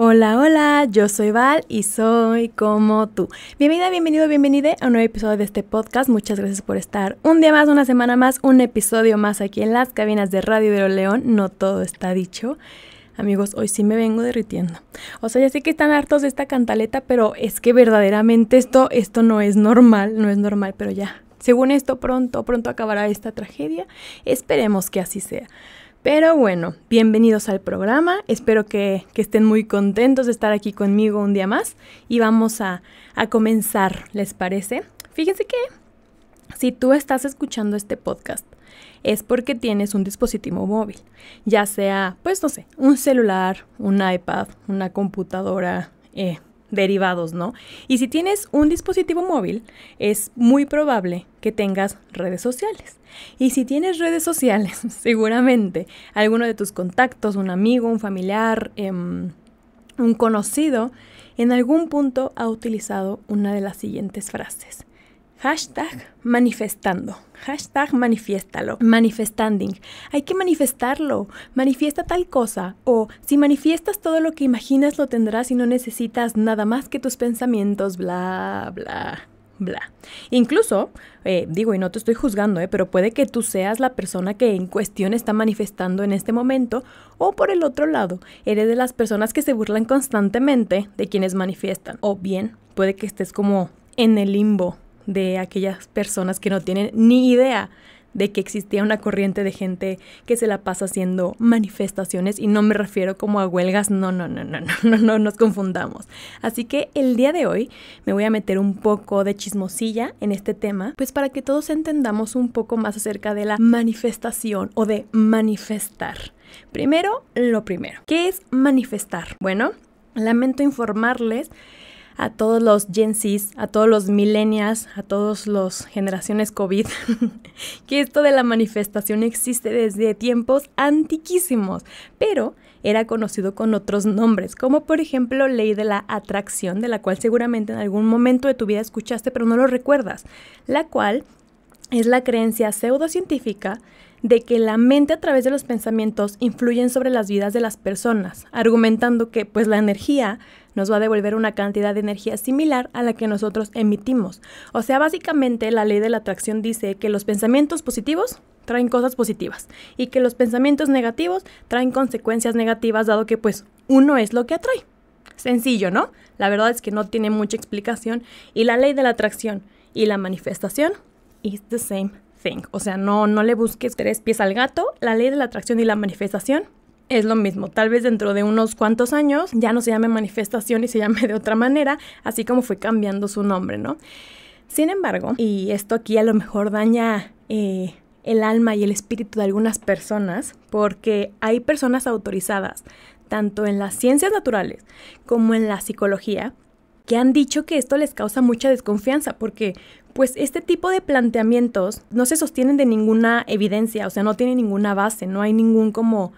Hola, hola, yo soy Val y soy como tú. Bienvenida, bienvenido, bienvenida a un nuevo episodio de este podcast. Muchas gracias por estar un día más, una semana más, un episodio más aquí en las cabinas de Radio de León. No todo está dicho. Amigos, hoy sí me vengo derritiendo. O sea, ya sé que están hartos de esta cantaleta, pero es que verdaderamente esto, esto no es normal, no es normal, pero ya. Según esto, pronto, pronto acabará esta tragedia. Esperemos que así sea. Pero bueno, bienvenidos al programa, espero que, estén muy contentos de estar aquí conmigo un día más y vamos a, a comenzar, ¿les parece? Fíjense que si tú estás escuchando este podcast es porque tienes un dispositivo móvil, ya sea, pues no sé, un celular, un iPad, una computadora, eh, derivados, ¿no? Y si tienes un dispositivo móvil, es muy probable que tengas redes sociales. Y si tienes redes sociales, seguramente alguno de tus contactos, un amigo, un familiar, em, un conocido, en algún punto ha utilizado una de las siguientes frases. Hashtag manifestando. Hashtag manifiéstalo. Manifestanding. Hay que manifestarlo. Manifiesta tal cosa. O si manifiestas todo lo que imaginas lo tendrás y no necesitas nada más que tus pensamientos. Bla, bla, bla. Incluso, eh, digo, y no te estoy juzgando, eh, pero puede que tú seas la persona que en cuestión está manifestando en este momento. O por el otro lado, eres de las personas que se burlan constantemente de quienes manifiestan. O bien, puede que estés como en el limbo de aquellas personas que no tienen ni idea de que existía una corriente de gente que se la pasa haciendo manifestaciones y no me refiero como a huelgas, no, no, no, no, no, no, no nos confundamos. Así que el día de hoy me voy a meter un poco de chismosilla en este tema, pues para que todos entendamos un poco más acerca de la manifestación o de manifestar. Primero, lo primero. ¿Qué es manifestar? Bueno, lamento informarles a todos los Gen a todos los millennials, a todos los generaciones COVID, que esto de la manifestación existe desde tiempos antiquísimos, pero era conocido con otros nombres, como por ejemplo ley de la atracción, de la cual seguramente en algún momento de tu vida escuchaste pero no lo recuerdas, la cual es la creencia pseudocientífica de que la mente a través de los pensamientos influyen sobre las vidas de las personas, argumentando que pues la energía nos va a devolver una cantidad de energía similar a la que nosotros emitimos. O sea, básicamente la ley de la atracción dice que los pensamientos positivos traen cosas positivas y que los pensamientos negativos traen consecuencias negativas dado que pues uno es lo que atrae. Sencillo, ¿no? La verdad es que no tiene mucha explicación y la ley de la atracción y la manifestación is the same thing. O sea, no, no le busques tres pies al gato. La ley de la atracción y la manifestación es lo mismo. Tal vez dentro de unos cuantos años ya no se llame manifestación y se llame de otra manera, así como fue cambiando su nombre, ¿no? Sin embargo, y esto aquí a lo mejor daña eh, el alma y el espíritu de algunas personas, porque hay personas autorizadas, tanto en las ciencias naturales como en la psicología, que han dicho que esto les causa mucha desconfianza, porque pues este tipo de planteamientos no se sostienen de ninguna evidencia, o sea, no tienen ninguna base, no hay ningún como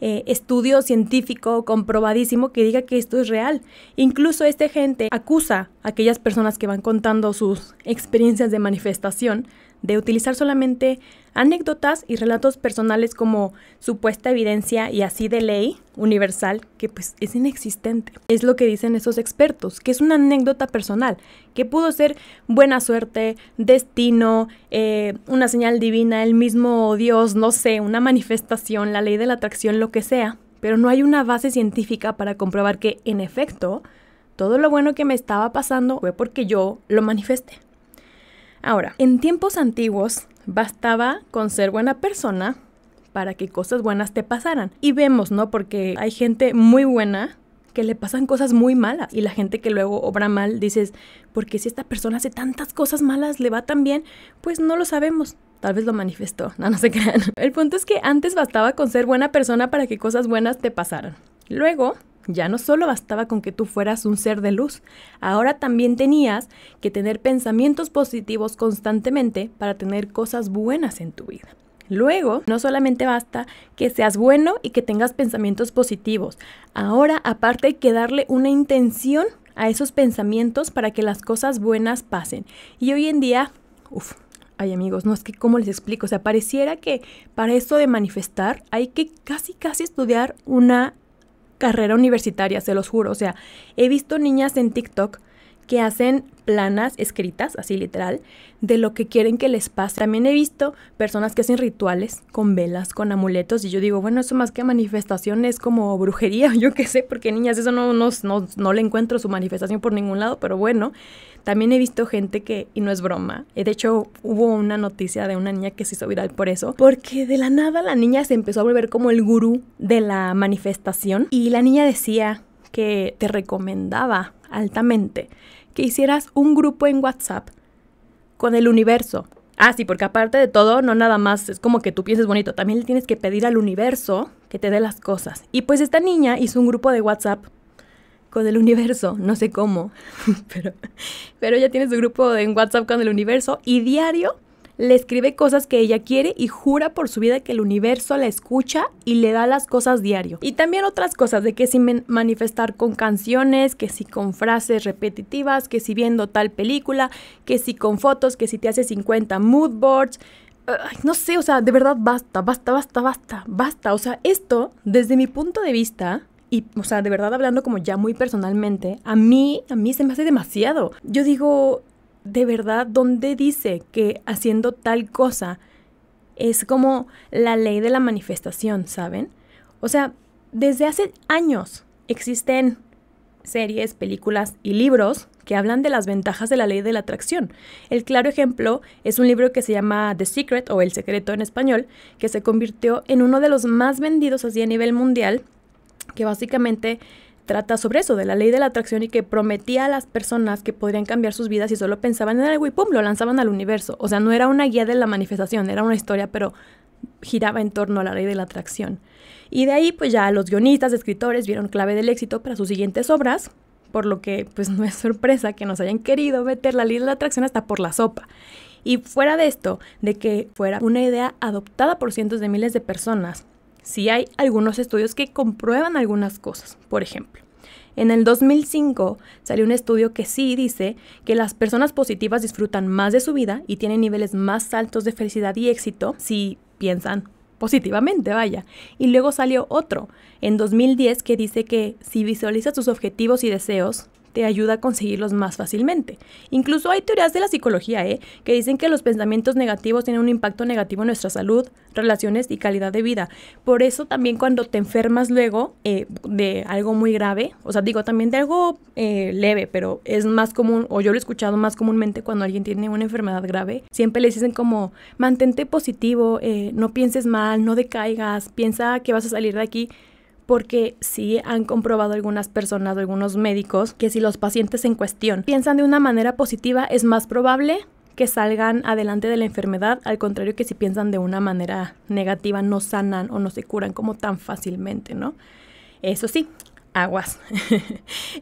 eh, estudio científico comprobadísimo que diga que esto es real. Incluso este gente acusa a aquellas personas que van contando sus experiencias de manifestación de utilizar solamente anécdotas y relatos personales como supuesta evidencia y así de ley universal que pues es inexistente. Es lo que dicen esos expertos, que es una anécdota personal, que pudo ser buena suerte, destino, eh, una señal divina, el mismo Dios, no sé, una manifestación, la ley de la atracción, lo que sea, pero no hay una base científica para comprobar que en efecto todo lo bueno que me estaba pasando fue porque yo lo manifesté. Ahora, en tiempos antiguos bastaba con ser buena persona para que cosas buenas te pasaran. Y vemos, ¿no? Porque hay gente muy buena que le pasan cosas muy malas. Y la gente que luego obra mal, dices, porque si esta persona hace tantas cosas malas, le va tan bien, pues no lo sabemos. Tal vez lo manifestó, no, no se crean. El punto es que antes bastaba con ser buena persona para que cosas buenas te pasaran. Luego, ya no solo bastaba con que tú fueras un ser de luz, ahora también tenías que tener pensamientos positivos constantemente para tener cosas buenas en tu vida. Luego, no solamente basta que seas bueno y que tengas pensamientos positivos, ahora aparte hay que darle una intención a esos pensamientos para que las cosas buenas pasen. Y hoy en día, uff, ay amigos, no es que cómo les explico, o sea, pareciera que para eso de manifestar hay que casi casi estudiar una carrera universitaria, se los juro. O sea, he visto niñas en TikTok que hacen planas escritas, así literal, de lo que quieren que les pase. También he visto personas que hacen rituales con velas, con amuletos, y yo digo, bueno, eso más que manifestación es como brujería, yo qué sé, porque niñas, eso no, no, no le encuentro su manifestación por ningún lado, pero bueno, también he visto gente que, y no es broma, eh, de hecho hubo una noticia de una niña que se hizo viral por eso, porque de la nada la niña se empezó a volver como el gurú de la manifestación y la niña decía que te recomendaba altamente que hicieras un grupo en WhatsApp con el universo. Ah, sí, porque aparte de todo, no nada más es como que tú pienses bonito, también le tienes que pedir al universo que te dé las cosas. Y pues esta niña hizo un grupo de WhatsApp del universo, no sé cómo, pero, pero ella tiene su grupo en WhatsApp con el universo y diario le escribe cosas que ella quiere y jura por su vida que el universo la escucha y le da las cosas diario. Y también otras cosas de que si manifestar con canciones, que si con frases repetitivas, que si viendo tal película, que si con fotos, que si te hace 50 mood boards. no sé, o sea, de verdad basta, basta, basta, basta, basta. O sea, esto, desde mi punto de vista, y, o sea, de verdad hablando como ya muy personalmente, a mí, a mí se me hace demasiado. Yo digo, de verdad, ¿dónde dice que haciendo tal cosa es como la ley de la manifestación, ¿saben? O sea, desde hace años existen series, películas y libros que hablan de las ventajas de la ley de la atracción. El claro ejemplo es un libro que se llama The Secret o El Secreto en español, que se convirtió en uno de los más vendidos así a nivel mundial que básicamente trata sobre eso, de la ley de la atracción y que prometía a las personas que podrían cambiar sus vidas si solo pensaban en algo y pum, lo lanzaban al universo. O sea, no era una guía de la manifestación, era una historia, pero giraba en torno a la ley de la atracción. Y de ahí, pues ya los guionistas, escritores vieron clave del éxito para sus siguientes obras, por lo que pues no es sorpresa que nos hayan querido meter la ley de la atracción hasta por la sopa. Y fuera de esto, de que fuera una idea adoptada por cientos de miles de personas, sí hay algunos estudios que comprueban algunas cosas. Por ejemplo, en el 2005 salió un estudio que sí dice que las personas positivas disfrutan más de su vida y tienen niveles más altos de felicidad y éxito si piensan positivamente, vaya. Y luego salió otro en 2010 que dice que si visualizas tus objetivos y deseos, te ayuda a conseguirlos más fácilmente. Incluso hay teorías de la psicología ¿eh? que dicen que los pensamientos negativos tienen un impacto negativo en nuestra salud, relaciones y calidad de vida. Por eso también cuando te enfermas luego eh, de algo muy grave, o sea, digo también de algo eh, leve, pero es más común, o yo lo he escuchado más comúnmente cuando alguien tiene una enfermedad grave, siempre le dicen como, mantente positivo, eh, no pienses mal, no decaigas, piensa que vas a salir de aquí porque sí han comprobado algunas personas, o algunos médicos, que si los pacientes en cuestión piensan de una manera positiva, es más probable que salgan adelante de la enfermedad, al contrario que si piensan de una manera negativa, no sanan o no se curan como tan fácilmente, ¿no? Eso sí, aguas.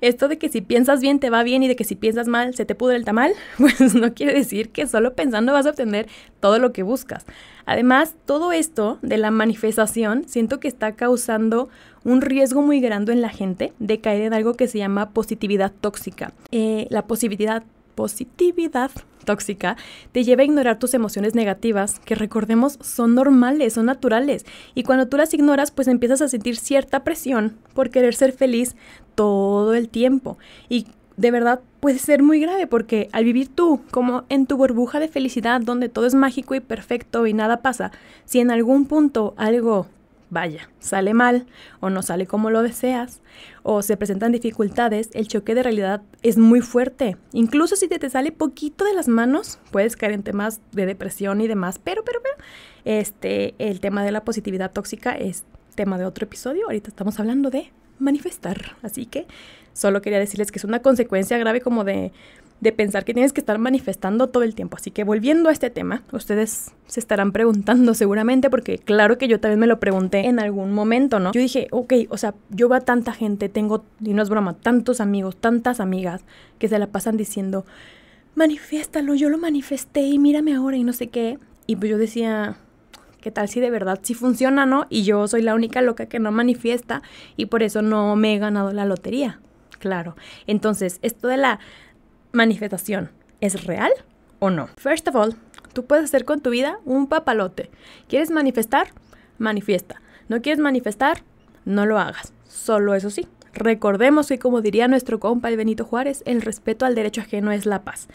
Esto de que si piensas bien te va bien y de que si piensas mal se te pudre el tamal, pues no quiere decir que solo pensando vas a obtener todo lo que buscas. Además, todo esto de la manifestación siento que está causando un riesgo muy grande en la gente de caer en algo que se llama positividad tóxica. Eh, la positividad positividad tóxica te lleva a ignorar tus emociones negativas, que recordemos son normales, son naturales. Y cuando tú las ignoras, pues empiezas a sentir cierta presión por querer ser feliz todo el tiempo. Y de verdad puede ser muy grave porque al vivir tú como en tu burbuja de felicidad donde todo es mágico y perfecto y nada pasa, si en algún punto algo vaya, sale mal o no sale como lo deseas o se presentan dificultades, el choque de realidad es muy fuerte. Incluso si te, sale poquito de las manos, puedes caer en temas de depresión y demás, pero, pero, pero, este, el tema de la positividad tóxica es tema de otro episodio. Ahorita estamos hablando de manifestar. Así que solo quería decirles que es una consecuencia grave como de de pensar que tienes que estar manifestando todo el tiempo. Así que volviendo a este tema, ustedes se estarán preguntando seguramente, porque claro que yo también me lo pregunté en algún momento, ¿no? Yo dije, ok, o sea, yo va tanta gente, tengo, y no es broma, tantos amigos, tantas amigas que se la pasan diciendo, manifiéstalo, yo lo manifesté y mírame ahora y no sé qué. Y pues yo decía, ¿qué tal si de verdad sí funciona, no? Y yo soy la única loca que no manifiesta y por eso no me he ganado la lotería. Claro. Entonces, esto de la manifestación es real o no. First of all, tú puedes hacer con tu vida un papalote. ¿Quieres manifestar? Manifiesta. ¿No quieres manifestar? No lo hagas. Solo eso sí. Recordemos que, como diría nuestro compa el Benito Juárez, el respeto al derecho ajeno es la paz.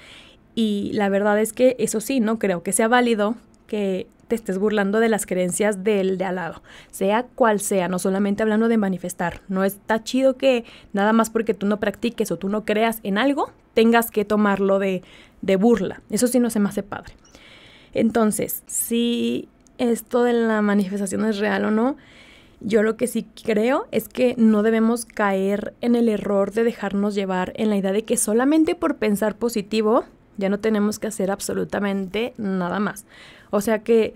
Y la verdad es que eso sí, no creo que sea válido que te estés burlando de las creencias del de al lado, sea cual sea, no solamente hablando de manifestar. No está chido que nada más porque tú no practiques o tú no creas en algo, tengas que tomarlo de, de burla. Eso sí no se me hace padre. Entonces, si esto de la manifestación es real o no, yo lo que sí creo es que no debemos caer en el error de dejarnos llevar en la idea de que solamente por pensar positivo ya no tenemos que hacer absolutamente nada más. O sea que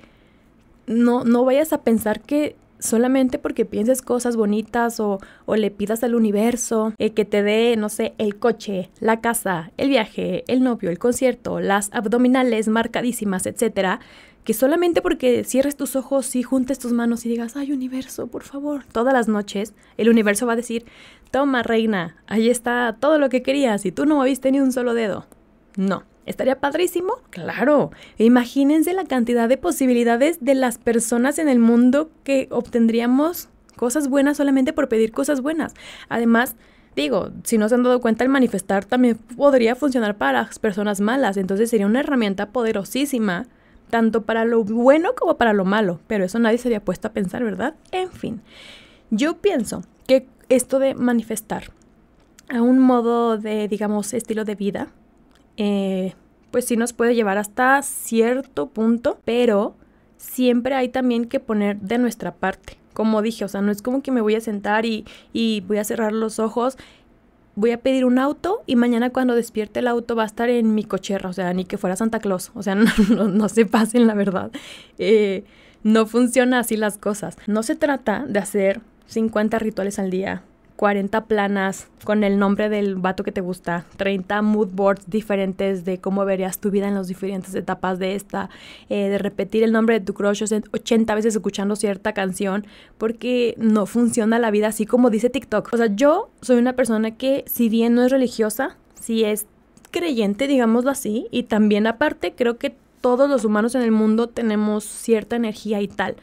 no, no vayas a pensar que solamente porque pienses cosas bonitas o, le pidas al universo eh, que te dé, no sé, el coche, la casa, el viaje, el novio, el concierto, las abdominales marcadísimas, etcétera, que solamente porque cierres tus ojos y juntes tus manos y digas, ay universo, por favor, todas las noches, el universo va a decir, toma reina, ahí está todo lo que querías y tú no moviste ni un solo dedo. No. ¿Estaría padrísimo? Claro. Imagínense la cantidad de posibilidades de las personas en el mundo que obtendríamos cosas buenas solamente por pedir cosas buenas. Además, digo, si no se han dado cuenta, el manifestar también podría funcionar para las personas malas. Entonces sería una herramienta poderosísima, tanto para lo bueno como para lo malo. Pero eso nadie se había puesto a pensar, ¿verdad? En fin, yo pienso que esto de manifestar a un modo de, digamos, estilo de vida, eh, pues sí nos puede llevar hasta cierto punto, pero siempre hay también que poner de nuestra parte. Como dije, o sea, no es como que me voy a sentar y, voy a cerrar los ojos voy a pedir un auto y mañana cuando despierte el auto va a estar en mi cochera, o sea, ni que fuera Santa Claus, o sea, no, se pasen la verdad. Eh, no funcionan así las cosas. No se trata de hacer 50 rituales al día, 40 planas con el nombre del vato que te gusta, 30 mood boards diferentes de cómo verías tu vida en las diferentes etapas de esta, eh, de repetir el nombre de tu crush 80 veces escuchando cierta canción, porque no funciona la vida así como dice TikTok. O sea, yo soy una persona que si bien no es religiosa, si es creyente, digámoslo así, y también aparte creo que todos los humanos en el mundo tenemos cierta energía y tal.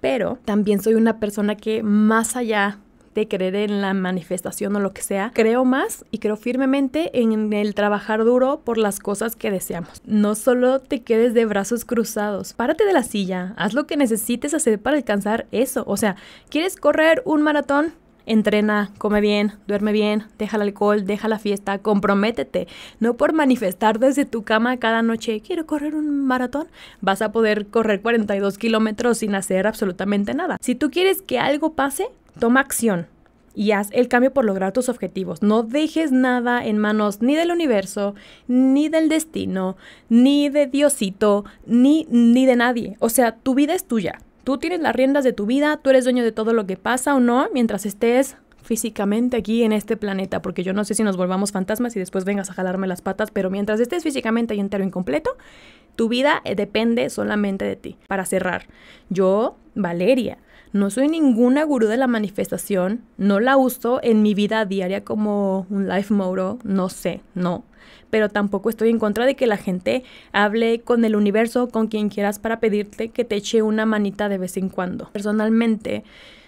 Pero también soy una persona que más allá creer en la manifestación o lo que sea, creo más y creo firmemente en el trabajar duro por las cosas que deseamos. No solo te quedes de brazos cruzados, párate de la silla, haz lo que necesites hacer para alcanzar eso. O sea, ¿quieres correr un maratón? entrena, come bien, duerme bien, deja el alcohol, deja la fiesta, comprométete. No por manifestar desde tu cama cada noche, quiero correr un maratón, vas a poder correr 42 kilómetros sin hacer absolutamente nada. Si tú quieres que algo pase, Toma acción y haz el cambio por lograr tus objetivos. No dejes nada en manos ni del universo, ni del destino, ni de Diosito, ni, ni de nadie. O sea, tu vida es tuya. Tú tienes las riendas de tu vida, tú eres dueño de todo lo que pasa o no mientras estés físicamente aquí en este planeta, porque yo no sé si nos volvamos fantasmas y después vengas a jalarme las patas, pero mientras estés físicamente y entero incompleto, tu vida eh, depende solamente de ti. Para cerrar, yo, Valeria, no soy ninguna gurú de la manifestación, no la uso en mi vida diaria como un life motto, no sé, no. Pero tampoco estoy en contra de que la gente hable con el universo, con quien quieras, para pedirte que te eche una manita de vez en cuando. Personalmente,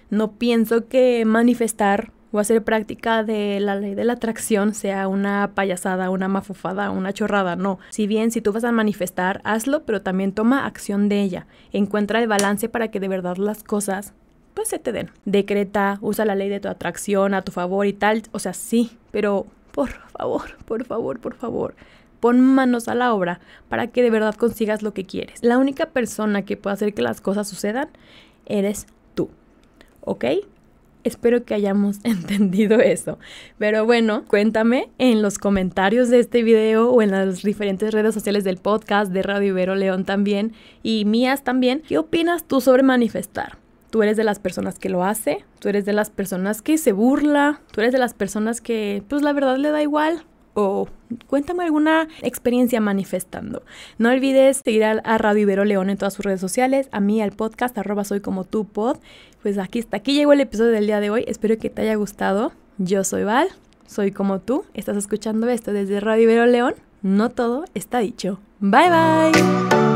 no pienso que manifestar o hacer práctica de la ley de la atracción sea una payasada, una mafufada, una chorrada, no. Si bien si tú vas a manifestar, hazlo, pero también toma acción de ella. Encuentra el balance para que de verdad las cosas pues se te den. Decreta, usa la ley de tu atracción a tu favor y tal, o sea, sí, pero por favor, por favor, por favor. Pon manos a la obra para que de verdad consigas lo que quieres. La única persona que puede hacer que las cosas sucedan eres tú. ¿Ok? Espero que hayamos entendido eso. Pero bueno, cuéntame en los comentarios de este video o en las diferentes redes sociales del podcast de Radio Ibero León también y mías también, ¿qué opinas tú sobre manifestar? ¿Tú eres de las personas que lo hace? ¿Tú eres de las personas que se burla? ¿Tú eres de las personas que pues la verdad le da igual? o cuéntame alguna experiencia manifestando. No olvides seguir a, Radio Ibero León en todas sus redes sociales, a mí al podcast arroba soy como tu pod. Pues aquí está, aquí llegó el episodio del día de hoy, espero que te haya gustado. Yo soy Val, soy como tú, estás escuchando esto desde Radio Ibero León, no todo está dicho. Bye bye.